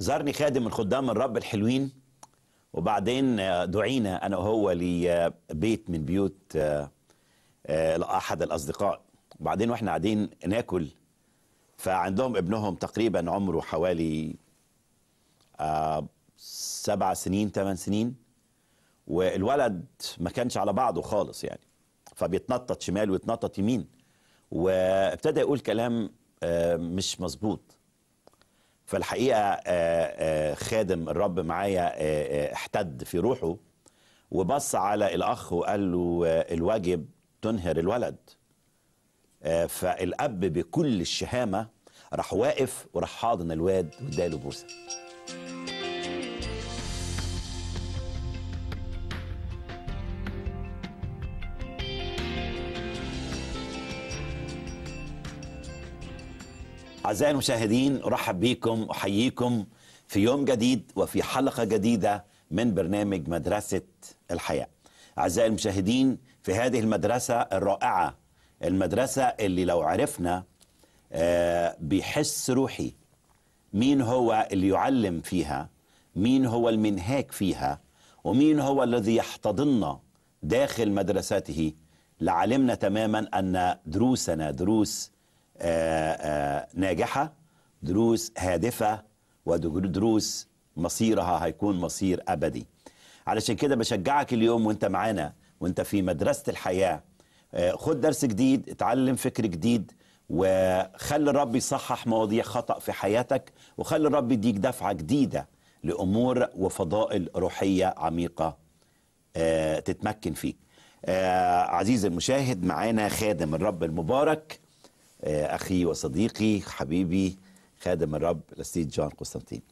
زارني خادم من خدام الرب الحلوين وبعدين دعينا أنا وهو لبيت من بيوت آه، آه، أحد الأصدقاء وبعدين وإحنا قاعدين ناكل فعندهم ابنهم تقريبا عمره حوالي آه، سبع سنين ثمان سنين والولد ما كانش على بعضه خالص يعني فبيتنطط شمال ويتنطط يمين وابتدى يقول كلام مش مظبوط فالحقيقه آه، آه، خادم الرب معايا آه، احتد في روحه وبص على الاخ وقال له الواجب تنهر الولد فالاب بكل الشهامه راح واقف وراح حاضن الواد واداله بوسه أعزائي المشاهدين أرحب بكم أحييكم في يوم جديد وفي حلقة جديدة من برنامج مدرسة الحياة أعزائي المشاهدين في هذه المدرسة الرائعة المدرسة اللي لو عرفنا آه، بيحس روحي مين هو اللي يعلم فيها مين هو المنهاك فيها ومين هو الذي يحتضننا داخل مدرسته لعلمنا تماما أن دروسنا دروس آه، آه، ناجحة دروس هادفة ودروس مصيرها هيكون مصير أبدي علشان كده بشجعك اليوم وانت معانا وانت في مدرسة الحياة آه، خد درس جديد اتعلم فكر جديد وخلي الرب يصحح مواضيع خطأ في حياتك وخلي الرب يديك دفعة جديدة لأمور وفضائل روحية عميقة تتمكن فيك عزيزي المشاهد معانا خادم الرب المبارك آه، اخي وصديقي حبيبي خادم الرب السيد جون قسطنطين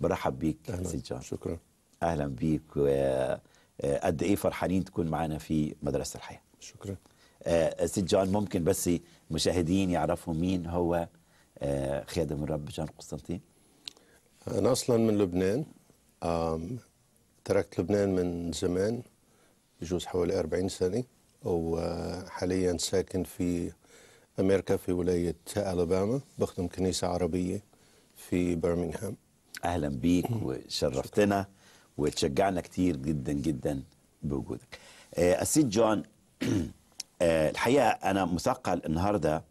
برحب بيك سيد جون شكرا اهلا بيك آه، قد ايه فرحانين تكون معنا في مدرسه الحياه شكرا آه، سيد جون ممكن بس مشاهدين يعرفوا مين هو خادم الرب جون قسطنطين انا اصلا من لبنان تركت لبنان من زمان بجوز حوالي 40 سنه وحاليا ساكن في أمريكا في ولاية ألاباما بخدم كنيسة عربية في برمنغهام أهلا بيك وشرفتنا وتشجعنا كتير جدا جدا بوجودك آه، السيد جون آه، الحقيقة أنا مثقل النهاردة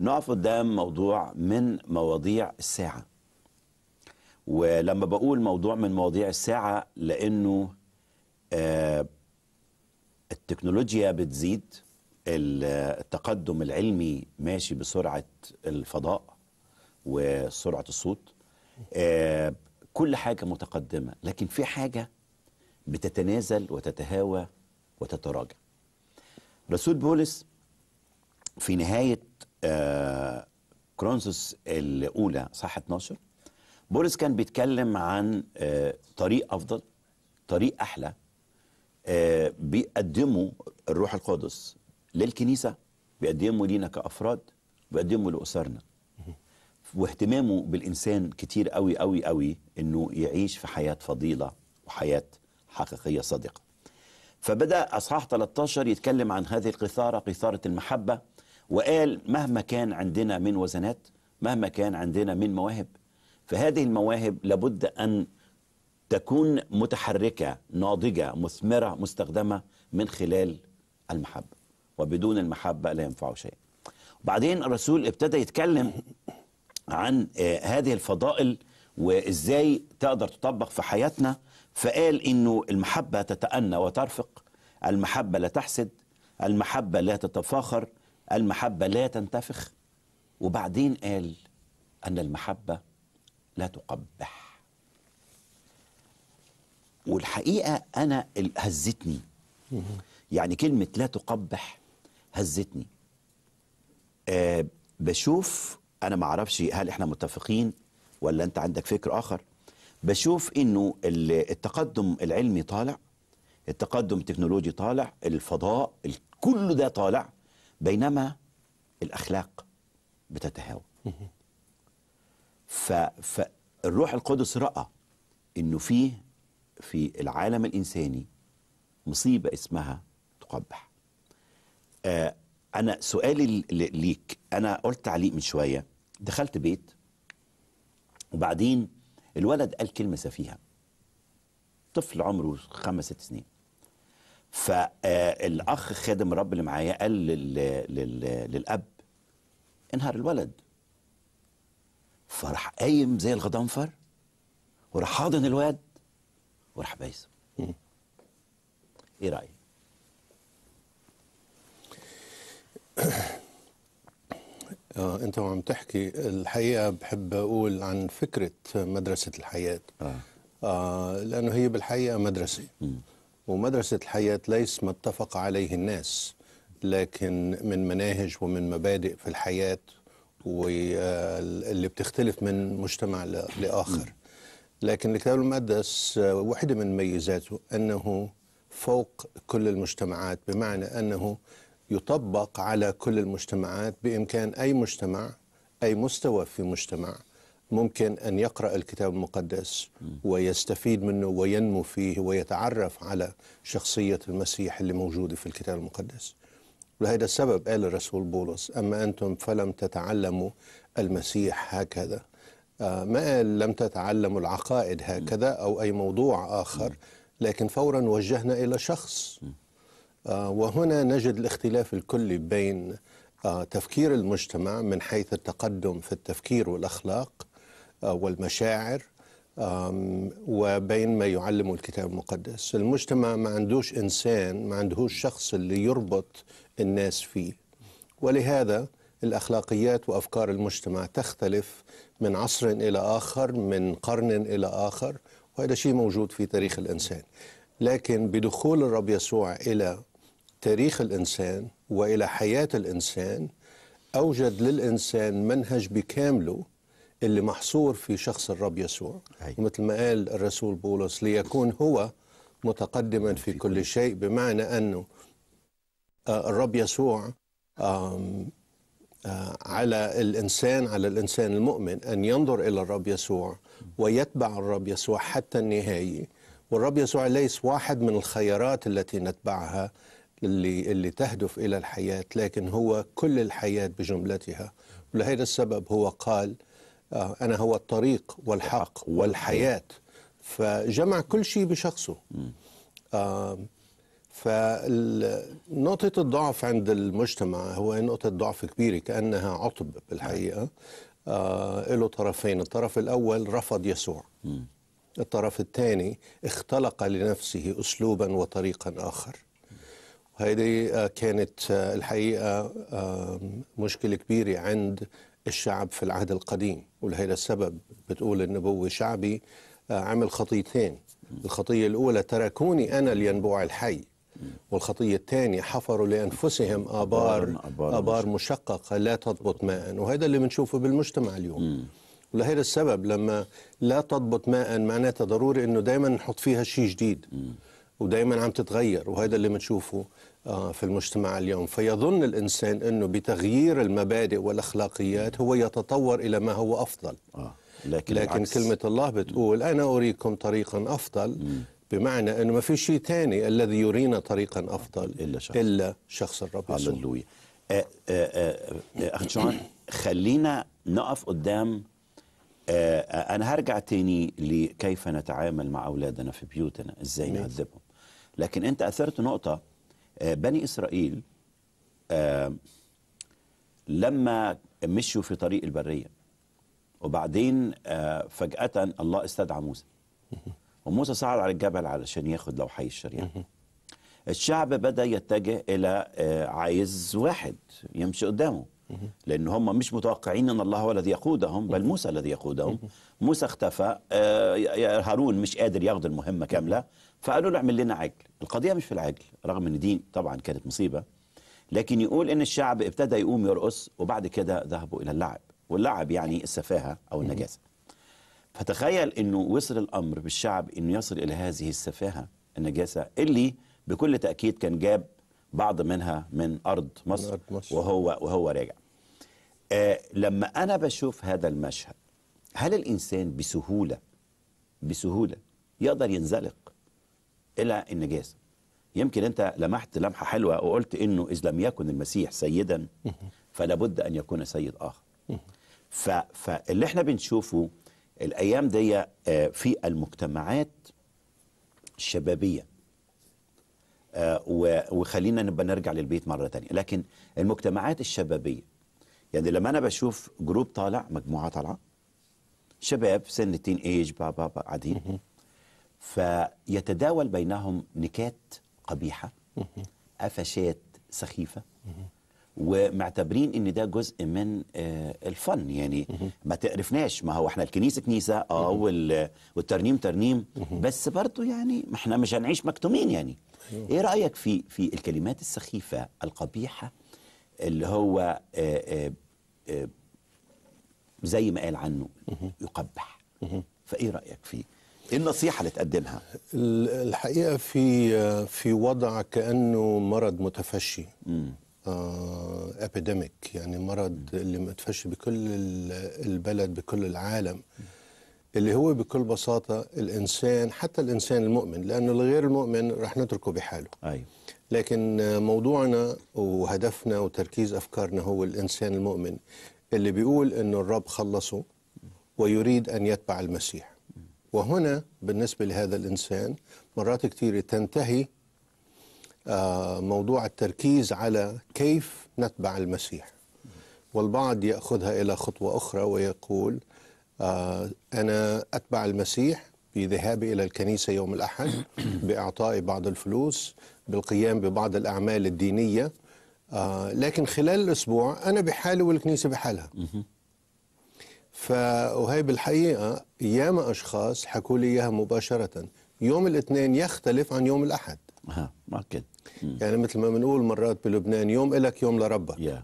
نقف قدام موضوع من مواضيع الساعة ولما بقول موضوع من مواضيع الساعة لأنه آه، التكنولوجيا بتزيد التقدم العلمي ماشي بسرعة الفضاء وسرعة الصوت آه، كل حاجة متقدمة لكن في حاجة بتتنازل وتتهاوى وتتراجع رسول بولس في نهاية آه، كرونسوس الأولى صح 12 بولس كان بيتكلم عن آه، طريق أفضل طريق أحلى بيقدمه الروح القدس للكنيسه بيقدمه لينا كافراد وبيقدمه لاسرنا واهتمامه بالانسان كتير قوي قوي قوي انه يعيش في حياه فضيله وحياه حقيقيه صادقه فبدا اصحاح 13 يتكلم عن هذه القثاره قثاره المحبه وقال مهما كان عندنا من وزنات مهما كان عندنا من مواهب فهذه المواهب لابد ان تكون متحركه ناضجه مثمره مستخدمه من خلال المحبه وبدون المحبة لا ينفع شيء بعدين الرسول ابتدى يتكلم عن آه، هذه الفضائل وإزاي تقدر تطبق في حياتنا فقال إنه المحبة تتأنى وترفق المحبة لا تحسد المحبة لا تتفاخر المحبة لا تنتفخ وبعدين قال أن المحبة لا تقبح والحقيقة أنا هزتني يعني كلمة لا تقبح هزتني أه بشوف انا ما اعرفش هل احنا متفقين ولا انت عندك فكر اخر بشوف انه التقدم العلمي طالع التقدم التكنولوجي طالع الفضاء كل ده طالع بينما الاخلاق بتتهاوى فالروح القدس راى انه فيه في العالم الانساني مصيبه اسمها تقبح آه انا سؤالي ليك انا قلت تعليق من شويه دخلت بيت وبعدين الولد قال كلمه سفيهه طفل عمره خمس ست سنين فالاخ آه، خادم الرب اللي معايا قال للـ للـ للاب انهار الولد فراح قايم زي الغضنفر وراح حاضن الواد وراح بايسه ايه رايك آه، انت وعم تحكي الحقيقه بحب اقول عن فكره مدرسه الحياه آه. آه لانه هي بالحقيقه مدرسه م. ومدرسه الحياه ليس ما اتفق عليه الناس لكن من مناهج ومن مبادئ في الحياه واللي بتختلف من مجتمع لاخر لكن الكتاب المقدس آه، واحده من مميزاته انه فوق كل المجتمعات بمعنى انه يطبق على كل المجتمعات بإمكان أي مجتمع أي مستوى في مجتمع ممكن أن يقرأ الكتاب المقدس ويستفيد منه وينمو فيه ويتعرف على شخصية المسيح اللي موجودة في الكتاب المقدس ولهذا السبب قال الرسول بولس أما أنتم فلم تتعلموا المسيح هكذا آه، ما قال لم تتعلموا العقائد هكذا أو أي موضوع آخر لكن فورا وجهنا إلى شخص آه، وهنا نجد الاختلاف الكلي بين آه، تفكير المجتمع من حيث التقدم في التفكير والاخلاق آه، والمشاعر وبين ما يعلمه الكتاب المقدس المجتمع ما عندوش إنسان ما عندهوش شخص اللي يربط الناس فيه ولهذا الأخلاقيات وأفكار المجتمع تختلف من عصر إلى آخر من قرن إلى آخر وهذا شيء موجود في تاريخ الإنسان لكن بدخول الرب يسوع إلى تاريخ الإنسان وإلى حياة الإنسان أوجد للإنسان منهج بكامله اللي محصور في شخص الرب يسوع هي. ومثل ما قال الرسول بولس ليكون هو متقدما في كل شيء بمعنى أنه آه، الرب يسوع آه، على الإنسان على الإنسان المؤمن أن ينظر إلى الرب يسوع ويتبع الرب يسوع حتى النهاية والرب يسوع ليس واحد من الخيارات التي نتبعها اللي اللي تهدف الى الحياه لكن هو كل الحياه بجملتها ولهذا السبب هو قال آه، انا هو الطريق والحق والحياه فجمع كل شيء بشخصه فنقطة الضعف عند المجتمع هو نقطة ضعف كبيرة كأنها عطب بالحقيقة نعم. آه له طرفين الطرف الأول رفض يسوع الطرف الثاني اختلق لنفسه أسلوبا وطريقا آخر هذه آه، كانت آه، الحقيقة آه، مشكلة كبيرة عند الشعب في العهد القديم ولهذا السبب بتقول النبوة شعبي عمل خطيتين الخطية الأولى تركوني أنا الينبوع الحي والخطية الثانية حفروا لأنفسهم آبار آبار مشققة لا تضبط ماء وهذا اللي بنشوفه بالمجتمع اليوم ولهذا السبب لما لا تضبط ماء معناتها ضروري أنه دائما نحط فيها شيء جديد ودائما عم تتغير وهذا اللي بنشوفه آه، في المجتمع اليوم فيظن الإنسان أنه بتغيير المبادئ والأخلاقيات هو يتطور إلى ما هو أفضل آه. لكن, لكن كلمة الله بتقول أنا أريكم طريقا أفضل بمعنى أنه ما في شيء ثاني الذي يرينا طريقا أفضل إلا شخص, إلا شخص الرب يسوع هللويا آه، آه، أخ جون خلينا نقف قدام أنا هرجع تاني لكيف نتعامل مع أولادنا في بيوتنا إزاي نعذبهم لكن أنت أثرت نقطة آه، بني إسرائيل آه، لما مشوا في طريق البرية وبعدين آه، فجأة الله استدعى موسى وموسى صعد على الجبل علشان ياخد لوحي الشريعة الشعب بدأ يتجه إلى عايز واحد يمشي قدامه لأن هم مش متوقعين أن الله هو الذي يقودهم بل موسى الذي يقودهم موسى اختفى هارون مش قادر ياخد المهمة كاملة فقالوا له اعمل لنا عجل القضية مش في العجل رغم ان دي طبعا كانت مصيبة لكن يقول ان الشعب ابتدى يقوم يرقص وبعد كده ذهبوا الى اللعب واللعب يعني السفاهة او النجاسة فتخيل انه وصل الامر بالشعب انه يصل الى هذه السفاهة النجاسة اللي بكل تأكيد كان جاب بعض منها من أرض مصر وهو وهو راجع آه لما أنا بشوف هذا المشهد هل الإنسان بسهولة بسهولة يقدر ينزلق الى النجاسه يمكن انت لمحت لمحه حلوه وقلت انه اذ لم يكن المسيح سيدا فلا بد ان يكون سيد اخر ف فاللي احنا بنشوفه الايام دي آه، في المجتمعات الشبابيه آه، وخلينا نبقى نرجع للبيت مره تانية لكن المجتمعات الشبابيه يعني لما انا بشوف جروب طالع مجموعه طالعه شباب سن التين ايج بابا قاعدين فيتداول بينهم نكات قبيحة قفشات سخيفة ومعتبرين ان ده جزء من آه، الفن يعني ما تقرفناش ما هو احنا الكنيسه كنيسه اه والترنيم ترنيم بس برضه يعني ما احنا مش هنعيش مكتومين يعني ايه رايك في في الكلمات السخيفه القبيحه اللي هو آه، آه، زي ما قال عنه يقبح فايه رايك فيه ايه النصيحه اللي تقدمها الحقيقه في في وضع كانه مرض متفشي امم آه ابيديميك يعني مرض اللي متفشي بكل البلد بكل العالم اللي هو بكل بساطة الإنسان حتى الإنسان المؤمن لأنه الغير المؤمن رح نتركه بحاله أي. لكن موضوعنا وهدفنا وتركيز أفكارنا هو الإنسان المؤمن اللي بيقول أنه الرب خلصه ويريد أن يتبع المسيح وهنا بالنسبة لهذا الإنسان مرات كثيرة تنتهي آه، موضوع التركيز على كيف نتبع المسيح والبعض يأخذها إلى خطوة أخرى ويقول آه، أنا أتبع المسيح بذهابي إلى الكنيسة يوم الأحد بإعطائي بعض الفلوس بالقيام ببعض الأعمال الدينية آه، لكن خلال الأسبوع أنا بحالي والكنيسة بحالها فهي بالحقيقة ياما اشخاص حكوا لي اياها مباشره يوم الاثنين يختلف عن يوم الاحد اها مؤكد يعني مثل ما بنقول مرات بلبنان يوم الك يوم لربك يا.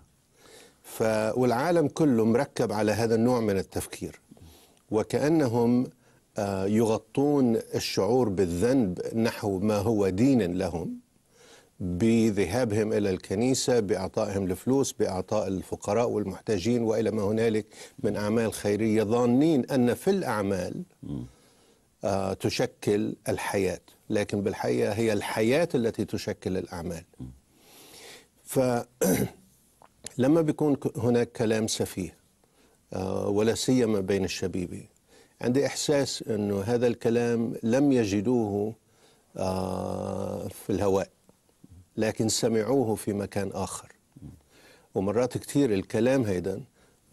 ف والعالم كله مركب على هذا النوع من التفكير وكانهم آه، يغطون الشعور بالذنب نحو ما هو دين لهم بذهابهم إلى الكنيسة بإعطائهم الفلوس بإعطاء الفقراء والمحتاجين وإلى ما هنالك من أعمال خيرية ظانين أن في الأعمال آه، تشكل الحياة لكن بالحقيقة هي الحياة التي تشكل الأعمال فلما بيكون هناك كلام سفيه آه، ولا سيما بين الشبيبة عندي إحساس أنه هذا الكلام لم يجدوه آه، في الهواء لكن سمعوه في مكان آخر ومرات كتير الكلام هيدا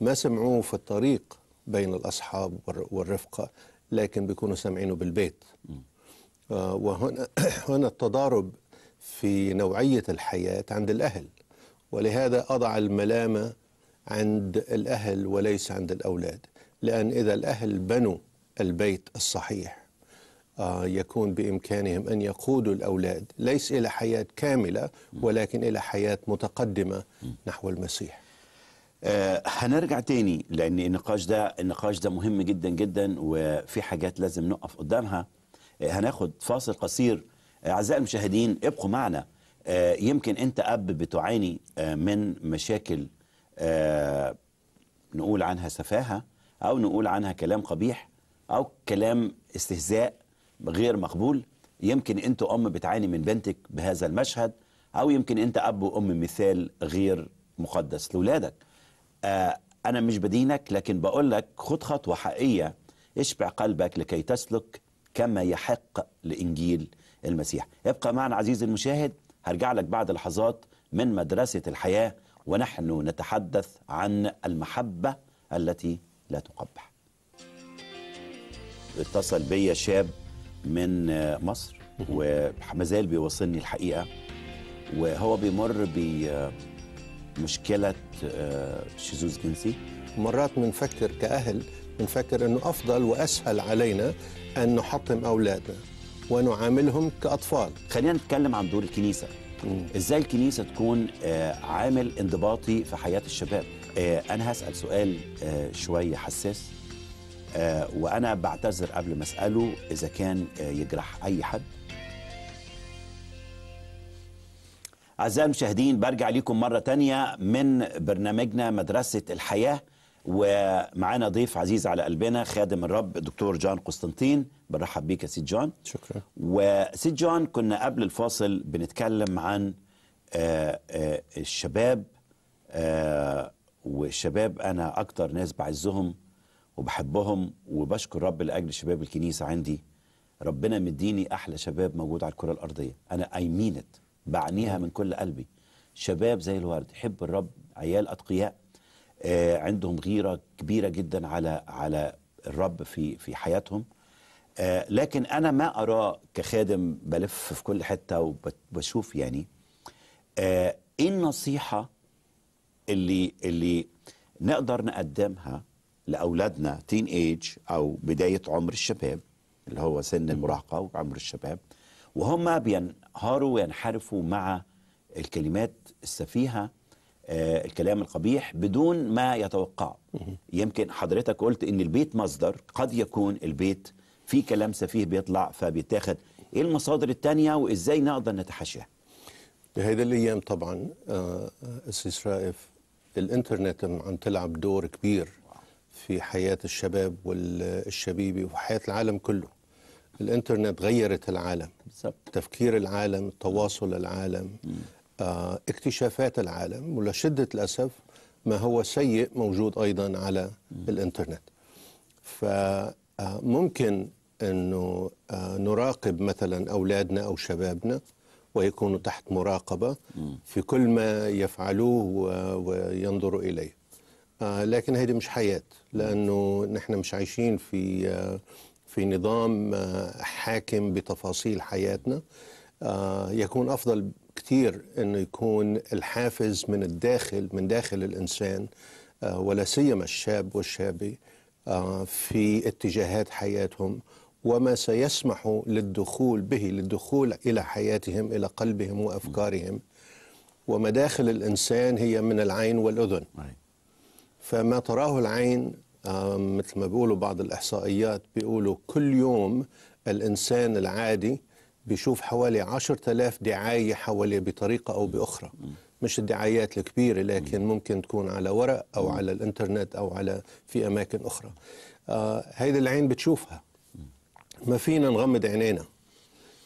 ما سمعوه في الطريق بين الأصحاب والرفقة لكن بيكونوا سامعينه بالبيت آه، وهنا هنا التضارب في نوعية الحياة عند الأهل ولهذا أضع الملامة عند الأهل وليس عند الأولاد لأن إذا الأهل بنوا البيت الصحيح آه، يكون بامكانهم ان يقودوا الاولاد ليس الى حياه كامله ولكن الى حياه متقدمه نحو المسيح. آه هنرجع تاني لان النقاش ده النقاش ده مهم جدا جدا وفي حاجات لازم نقف قدامها آه هناخد فاصل قصير آه، اعزائي المشاهدين ابقوا معنا آه، يمكن انت اب بتعاني من مشاكل نقول عنها سفاهه او نقول عنها كلام قبيح او كلام استهزاء غير مقبول يمكن انت ام بتعاني من بنتك بهذا المشهد او يمكن انت اب وام مثال غير مقدس لاولادك آه انا مش بدينك لكن بقول لك خد خطوه حقيقيه اشبع قلبك لكي تسلك كما يحق لانجيل المسيح ابقى معنا عزيزي المشاهد هرجع لك بعد لحظات من مدرسه الحياه ونحن نتحدث عن المحبه التي لا تقبح اتصل بي شاب من آه، مصر وما زال بيوصلني الحقيقه وهو بيمر بمشكله آه، شذوذ جنسي مرات بنفكر كاهل بنفكر انه افضل واسهل علينا ان نحطم اولادنا ونعاملهم كاطفال خلينا نتكلم عن دور الكنيسه ازاي الكنيسه تكون آه، عامل انضباطي في حياه الشباب انا هسال سؤال شويه حساس آه، وانا بعتذر قبل ما اساله اذا كان آه، يجرح اي حد أعزائي المشاهدين برجع لكم مرة تانية من برنامجنا مدرسة الحياة ومعانا ضيف عزيز على قلبنا خادم الرب دكتور جان قسطنطين بنرحب بيك يا سيد جون شكرا وسيد جون كنا قبل الفاصل بنتكلم عن آه، الشباب والشباب أنا أكتر ناس بعزهم وبحبهم وبشكر رب لاجل شباب الكنيسه عندي ربنا مديني احلى شباب موجود على الكره الارضيه انا اي مين بعنيها من كل قلبي شباب زي الورد يحب الرب عيال اتقياء آه عندهم غيره كبيره جدا على على الرب في في حياتهم آه لكن انا ما اراه كخادم بلف في كل حته وبشوف يعني آه ايه النصيحه اللي اللي نقدر نقدمها لاولادنا تين ايج او بدايه عمر الشباب اللي هو سن المراهقه وعمر الشباب وهم بينهاروا وينحرفوا مع الكلمات السفيهه آه الكلام القبيح بدون ما يتوقع يمكن حضرتك قلت ان البيت مصدر قد يكون البيت في كلام سفيه بيطلع فبيتاخد ايه المصادر التانية وازاي نقدر نتحاشاها بهيدا الايام طبعا آه, آه، رائف الانترنت عم تلعب دور كبير في حياة الشباب والشبيبة وفي حياة العالم كله الانترنت غيرت العالم بالزبط. تفكير العالم تواصل العالم آه، اكتشافات العالم ولشدة الأسف ما هو سيء موجود أيضا على م. الانترنت فممكن آه، أنه آه، نراقب مثلا أولادنا أو شبابنا ويكونوا تحت مراقبة في كل ما يفعلوه وينظروا إليه آه، لكن هذه مش حياة لانه نحن مش عايشين في في نظام آه، حاكم بتفاصيل حياتنا آه، يكون افضل كثير انه يكون الحافز من الداخل من داخل الانسان آه، ولا سيما الشاب والشابه في اتجاهات حياتهم وما سيسمح للدخول به للدخول الى حياتهم الى قلبهم وافكارهم ومداخل الانسان هي من العين والاذن فما تراه العين آه، مثل ما بيقولوا بعض الإحصائيات بيقولوا كل يوم الإنسان العادي بيشوف حوالي 10000 دعاية حوالي بطريقة أو بأخرى مش الدعايات الكبيرة لكن ممكن تكون على ورق أو على الإنترنت أو على في أماكن أخرى آه، هيدي العين بتشوفها ما فينا نغمض عينينا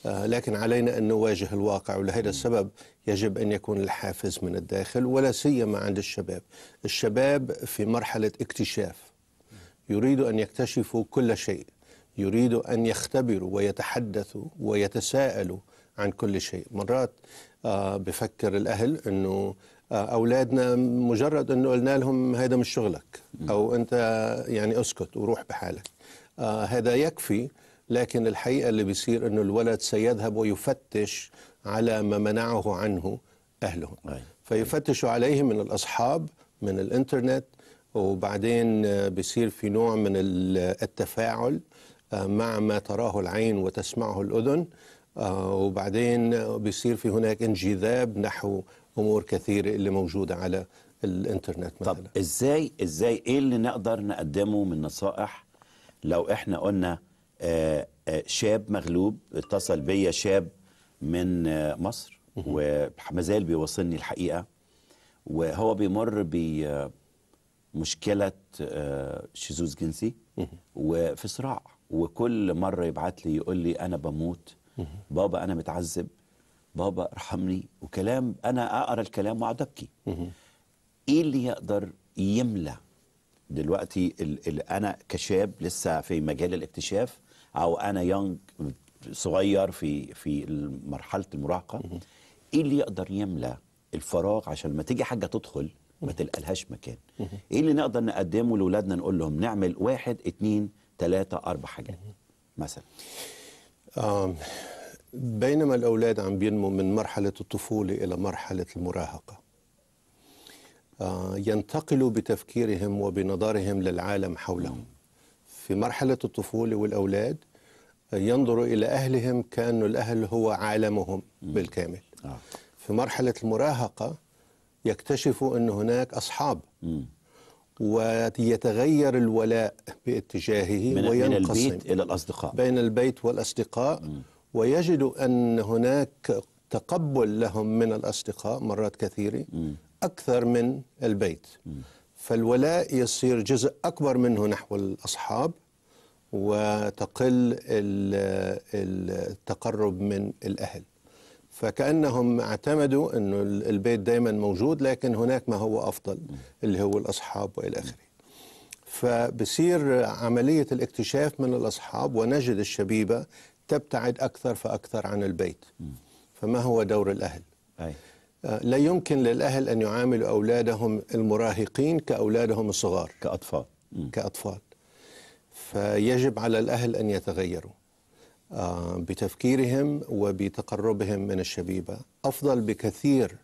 آه، لكن علينا أن نواجه الواقع ولهذا السبب يجب أن يكون الحافز من الداخل ولا سيما عند الشباب الشباب في مرحلة اكتشاف يريد أن يكتشفوا كل شيء يريد أن يختبروا ويتحدثوا ويتساءلوا عن كل شيء مرات آه، بفكر الأهل أنه آه، أولادنا مجرد أنه قلنا لهم هذا مش شغلك أو أنت يعني أسكت وروح بحالك آه، هذا يكفي لكن الحقيقة اللي بيصير أنه الولد سيذهب ويفتش على ما منعه عنه أهله فيفتش عليه من الأصحاب من الإنترنت وبعدين بيصير في نوع من التفاعل آه، مع ما تراه العين وتسمعه الأذن آه، وبعدين بيصير في هناك انجذاب نحو أمور كثيرة اللي موجودة على الانترنت مثلا طب ازاي ازاي ايه اللي نقدر نقدمه من نصائح لو احنا قلنا آه، شاب مغلوب اتصل بيا شاب من مصر وما زال بيوصلني الحقيقه وهو بيمر ب مشكله آه، شذوذ جنسي وفي صراع وكل مره يبعت لي يقول لي انا بموت بابا انا متعذب بابا ارحمني وكلام انا اقرا الكلام واقعد ابكي ايه اللي يقدر يملى دلوقتي ال انا كشاب لسه في مجال الاكتشاف او انا يونج صغير في في مرحله المراهقه ايه اللي يقدر يملى الفراغ عشان لما تيجي حاجه تدخل ما تلقالهاش مكان ايه اللي نقدر نقدمه لاولادنا نقول لهم نعمل واحد اتنين تلاتة اربع حاجات مثلا بينما الاولاد عم بينمو من مرحله الطفوله الى مرحله المراهقه آه، ينتقلوا بتفكيرهم وبنظرهم للعالم حولهم في مرحله الطفوله والاولاد ينظروا إلى أهلهم كأن الأهل هو عالمهم بالكامل آه. في مرحلة المراهقة يكتشفوا أن هناك أصحاب م. ويتغير الولاء باتجاهه من وينقسم من البيت إلى الأصدقاء بين البيت والأصدقاء م. ويجد أن هناك تقبل لهم من الأصدقاء مرات كثيرة م. أكثر من البيت م. فالولاء يصير جزء أكبر منه نحو الأصحاب وتقل التقرب من الأهل فكأنهم اعتمدوا أنه البيت دايما موجود لكن هناك ما هو أفضل اللي هو الأصحاب وإلى آخره فبصير عملية الاكتشاف من الأصحاب ونجد الشبيبة تبتعد أكثر فأكثر عن البيت فما هو دور الأهل؟ أي. آه، لا يمكن للأهل أن يعاملوا أولادهم المراهقين كأولادهم الصغار كأطفال كأطفال فيجب على الأهل أن يتغيروا آه، بتفكيرهم وبتقربهم من الشبيبة أفضل بكثير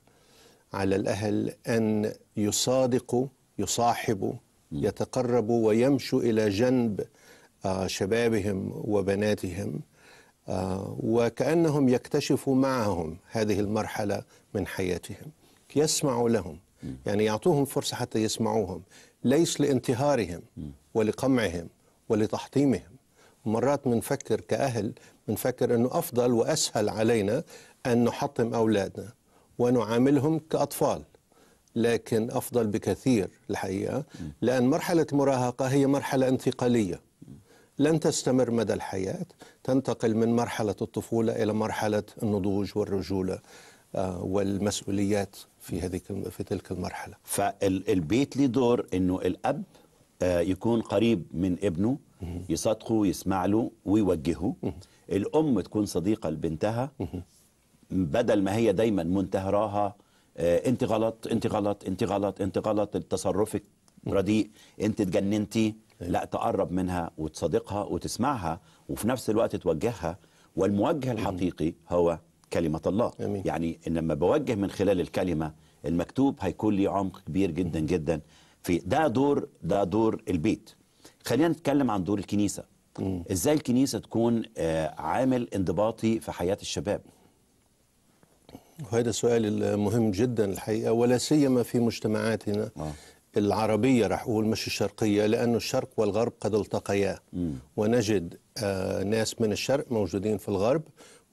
على الأهل أن يصادقوا يصاحبوا يتقربوا ويمشوا إلى جنب آه، شبابهم وبناتهم آه، وكأنهم يكتشفوا معهم هذه المرحلة من حياتهم يسمعوا لهم يعني يعطوهم فرصة حتى يسمعوهم ليس لانتهارهم ولقمعهم ولتحطيمهم مرات بنفكر كأهل بنفكر أنه أفضل وأسهل علينا أن نحطم أولادنا ونعاملهم كأطفال لكن أفضل بكثير الحقيقة لأن مرحلة المراهقة هي مرحلة انتقالية لن تستمر مدى الحياة تنتقل من مرحلة الطفولة إلى مرحلة النضوج والرجولة آه، والمسؤوليات في هذه في تلك المرحلة فالبيت له دور أنه الأب آه، يكون قريب من ابنه يصادقه يسمع له ويوجهه الأم تكون صديقة لبنتها بدل ما هي دايما منتهراها آه، انت غلط انت غلط انت غلط انت غلط تصرفك رديء انت اتجننتي أيوة. لا تقرب منها وتصادقها وتسمعها وفي نفس الوقت توجهها والموجه الحقيقي هو كلمة الله أمين. يعني لما بوجه من خلال الكلمة المكتوب هيكون لي عمق كبير جدا جدا في ده دور ده دور البيت خلينا نتكلم عن دور الكنيسه مم. ازاي الكنيسه تكون آه، عامل انضباطي في حياه الشباب وهذا سؤال مهم جدا الحقيقه ولا سيما في مجتمعاتنا مم. آه. العربية راح أقول مش الشرقية لأنه الشرق والغرب قد التقيا ونجد آه، ناس من الشرق موجودين في الغرب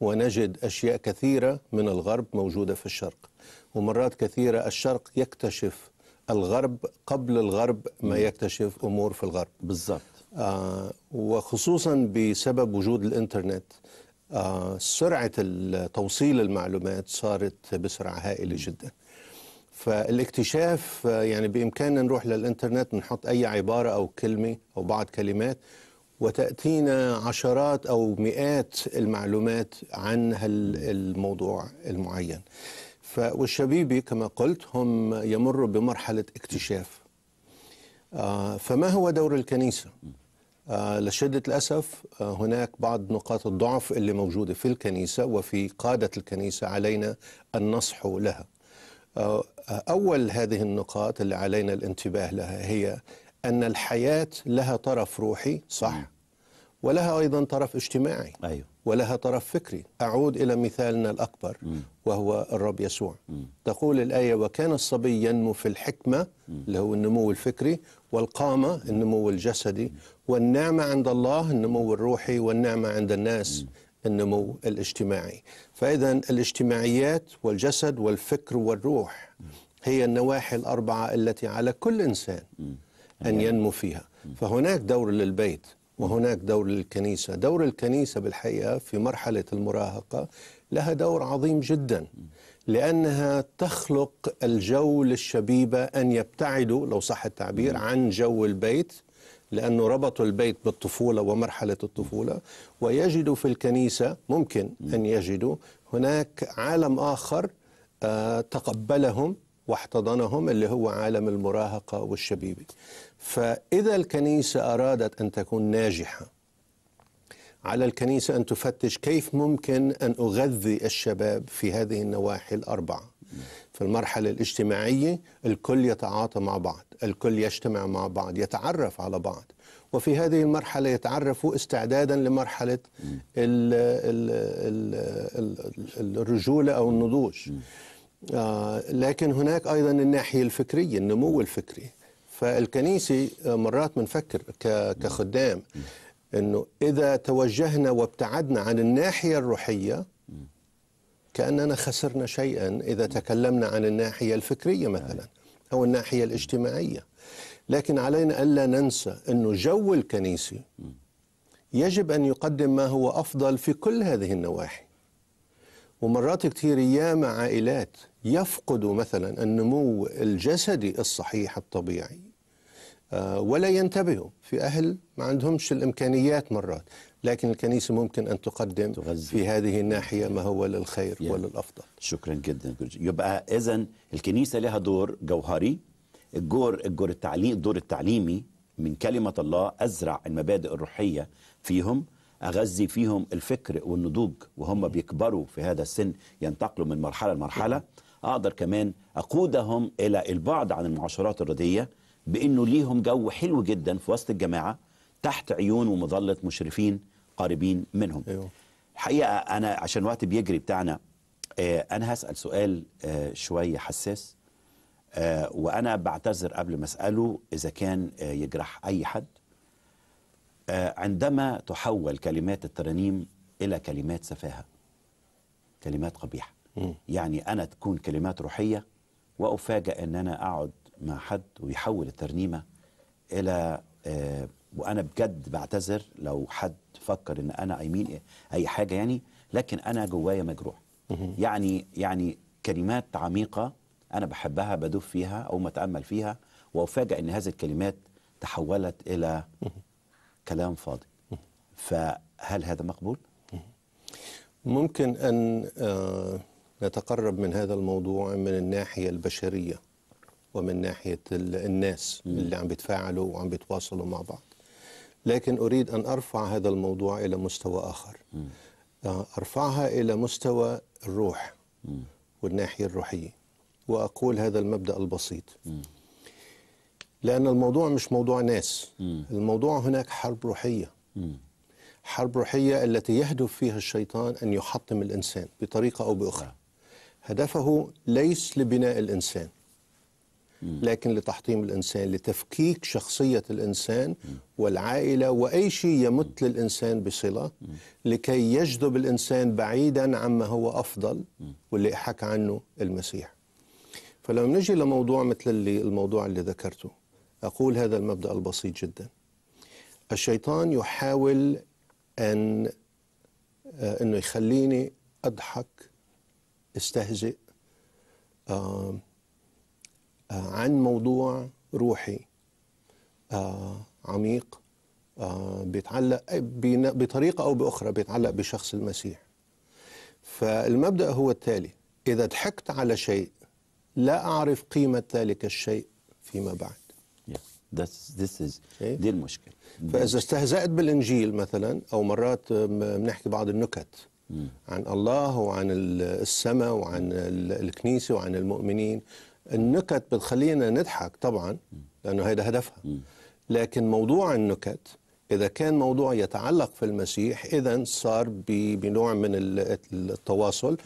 ونجد أشياء كثيرة من الغرب موجودة في الشرق ومرات كثيرة الشرق يكتشف الغرب قبل الغرب ما يكتشف امور في الغرب بالضبط آه وخصوصا بسبب وجود الانترنت آه سرعه توصيل المعلومات صارت بسرعه هائله جدا فالاكتشاف آه، يعني بامكاننا نروح للانترنت نحط اي عباره او كلمه او بعض كلمات وتاتينا عشرات او مئات المعلومات عن هالموضوع المعين والشبيبي كما قلت هم يمروا بمرحلة اكتشاف آه، فما هو دور الكنيسة؟ آه، لشدة الأسف آه، هناك بعض نقاط الضعف اللي موجودة في الكنيسة وفي قادة الكنيسة علينا أن نصح لها أول هذه النقاط اللي علينا الانتباه لها هي أن الحياة لها طرف روحي صح ولها أيضا طرف اجتماعي أيوه. ولها طرف فكري أعود إلى مثالنا الأكبر م. وهو الرب يسوع م. تقول الآية وكان الصبي ينمو في الحكمة م. اللي هو النمو الفكري والقامة النمو الجسدي والنعمة عند الله النمو الروحي والنعمة عند الناس النمو الاجتماعي فإذا الاجتماعيات والجسد والفكر والروح هي النواحي الأربعة التي على كل إنسان أن يعني ينمو فيها فهناك دور للبيت وهناك دور للكنيسة دور الكنيسة بالحقيقة في مرحلة المراهقة لها دور عظيم جدا لأنها تخلق الجو للشبيبة أن يبتعدوا لو صح التعبير عن جو البيت لأنه ربطوا البيت بالطفولة ومرحلة الطفولة ويجدوا في الكنيسة ممكن أن يجدوا هناك عالم آخر آه، تقبلهم واحتضنهم اللي هو عالم المراهقة والشبيبة فإذا الكنيسة أرادت أن تكون ناجحة على الكنيسة أن تفتش كيف ممكن أن أغذي الشباب في هذه النواحي الأربعة في المرحلة الاجتماعية الكل يتعاطى مع بعض الكل يجتمع مع بعض يتعرف على بعض وفي هذه المرحلة يتعرفوا استعدادا لمرحلة ال ال ال الرجولة أو النضوج آه، لكن هناك أيضا الناحية الفكرية النمو الفكري فالكنيسي آه، مرات بنفكر كخدام أنه إذا توجهنا وابتعدنا عن الناحية الروحية كأننا خسرنا شيئا إذا تكلمنا عن الناحية الفكرية مثلا أو الناحية الاجتماعية لكن علينا ألا ننسى أنه جو الكنيسي يجب أن يقدم ما هو أفضل في كل هذه النواحي ومرات كثير ياما عائلات يفقد مثلا النمو الجسدي الصحيح الطبيعي آه، ولا ينتبهوا في أهل ما عندهمش الإمكانيات مرات لكن الكنيسة ممكن أن تقدم تغذي. في هذه الناحية ما هو للخير يعني. وللأفضل شكرا جدا يبقى إذا الكنيسة لها دور جوهري الجور الجور التعليم الدور التعليمي من كلمة الله أزرع المبادئ الروحية فيهم أغذي فيهم الفكر والنضوج وهم بيكبروا في هذا السن ينتقلوا من مرحلة لمرحلة اقدر كمان اقودهم الى البعد عن المعاشرات الرديه بانه ليهم جو حلو جدا في وسط الجماعه تحت عيون ومظله مشرفين قريبين منهم أيوه. الحقيقه انا عشان الوقت بيجري بتاعنا آه انا هسال سؤال آه شويه حساس آه وانا بعتذر قبل ما اساله اذا كان آه، يجرح اي حد آه، عندما تحول كلمات الترانيم الى كلمات سفاهه كلمات قبيحه يعني أنا تكون كلمات روحية وأفاجأ أن أنا أقعد مع حد ويحول الترنيمة إلى آه، وأنا بجد بعتذر لو حد فكر أن أنا أي مين أي حاجة يعني لكن أنا جوايا مجروح يعني يعني كلمات عميقة أنا بحبها بدوب فيها أو متأمل فيها وأفاجأ أن هذه الكلمات تحولت إلى كلام فاضي فهل هذا مقبول؟ ممكن أن آه، نتقرب من هذا الموضوع من الناحية البشرية ومن ناحية الناس اللي عم بيتفاعلوا وعم بيتواصلوا مع بعض لكن أريد أن أرفع هذا الموضوع إلى مستوى آخر آه، أرفعها إلى مستوى الروح والناحية الروحية وأقول هذا المبدأ البسيط لأن الموضوع مش موضوع ناس الموضوع هناك حرب روحية حرب روحية التي يهدف فيها الشيطان أن يحطم الإنسان بطريقة أو بأخرى نعم. هدفه ليس لبناء الإنسان لكن لتحطيم الإنسان لتفكيك شخصية الإنسان والعائلة وأي شيء يمت للإنسان بصلة لكي يجذب الإنسان بعيدا عما هو أفضل واللي حكى عنه المسيح فلما نجي لموضوع مثل اللي الموضوع اللي ذكرته أقول هذا المبدأ البسيط جدا الشيطان يحاول أن آه، أنه يخليني أضحك استهزئ آه عن موضوع روحي آه، عميق آه، بيتعلق بطريقة أو بأخرى بيتعلق بشخص المسيح فالمبدأ هو التالي إذا ضحكت على شيء لا أعرف قيمة ذلك الشيء فيما بعد ذس إيه؟ دي المشكلة فإذا استهزأت بالإنجيل مثلا أو مرات آه، بنحكي بعض النكت عن الله وعن السماء وعن الكنيسة وعن المؤمنين النكت بتخلينا نضحك طبعا لأنه هذا هدفها لكن موضوع النكت إذا كان موضوع يتعلق في المسيح إذا صار بنوع من التواصل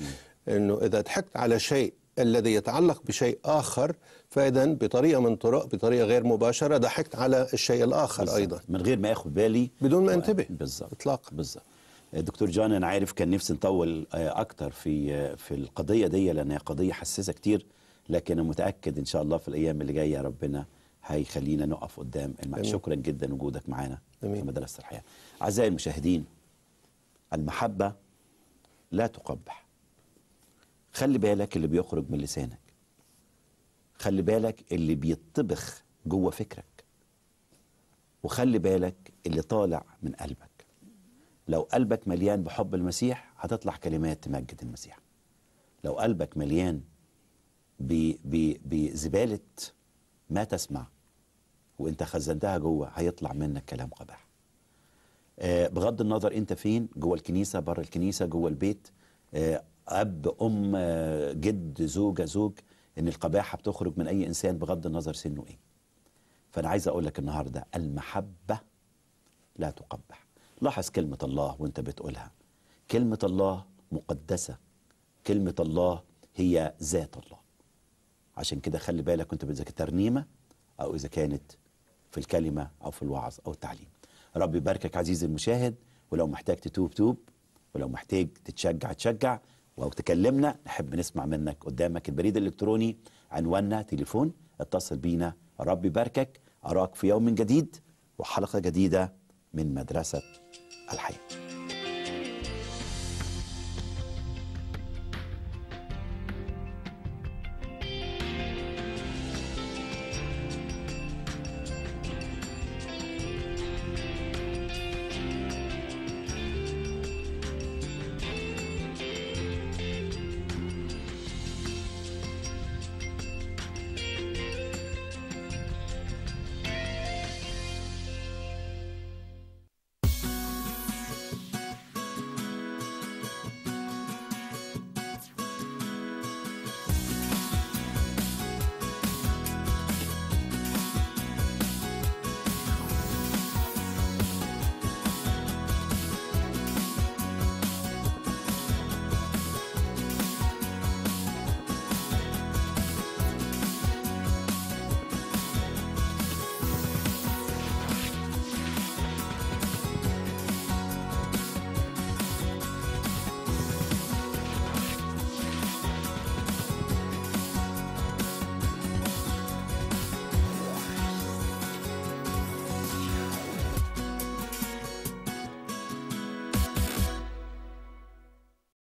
أنه إذا ضحكت على شيء الذي يتعلق بشيء آخر فإذا بطريقة من طرق بطريقة غير مباشرة ضحكت على الشيء الآخر بالزبط. أيضا من غير ما أخذ بالي بدون ما أنتبه بالظبط إطلاقا بالضبط دكتور جان انا عارف كان نفسي نطول آه، اكتر في آه، في القضيه دي لان هي قضيه حساسه كتير لكن انا متاكد ان شاء الله في الايام اللي جايه ربنا هيخلينا نقف قدام المعنى. شكرا جدا وجودك معانا في مدرسه الحياه اعزائي المشاهدين المحبه لا تقبح خلي بالك اللي بيخرج من لسانك خلي بالك اللي بيتطبخ جوه فكرك وخلي بالك اللي طالع من قلبك لو قلبك مليان بحب المسيح هتطلع كلمات تمجد المسيح لو قلبك مليان بزبالة ما تسمع وانت خزنتها جوه هيطلع منك كلام قباح آه، بغض النظر انت فين جوه الكنيسة بره الكنيسة جوه البيت آه، أب أم آه، جد زوجة زوج ان القباحة بتخرج من أي إنسان بغض النظر سنه إيه فأنا عايز أقول لك النهاردة المحبة لا تقبح لاحظ كلمة الله وانت بتقولها كلمة الله مقدسة كلمة الله هي ذات الله عشان كده خلي بالك وانت بتذاكر ترنيمة او اذا كانت في الكلمة او في الوعظ او التعليم رب يباركك عزيزي المشاهد ولو محتاج تتوب توب ولو محتاج تتشجع تشجع ولو تكلمنا نحب نسمع منك قدامك البريد الالكتروني عنواننا تليفون اتصل بينا رب يباركك اراك في يوم جديد وحلقة جديدة من مدرسة الحياه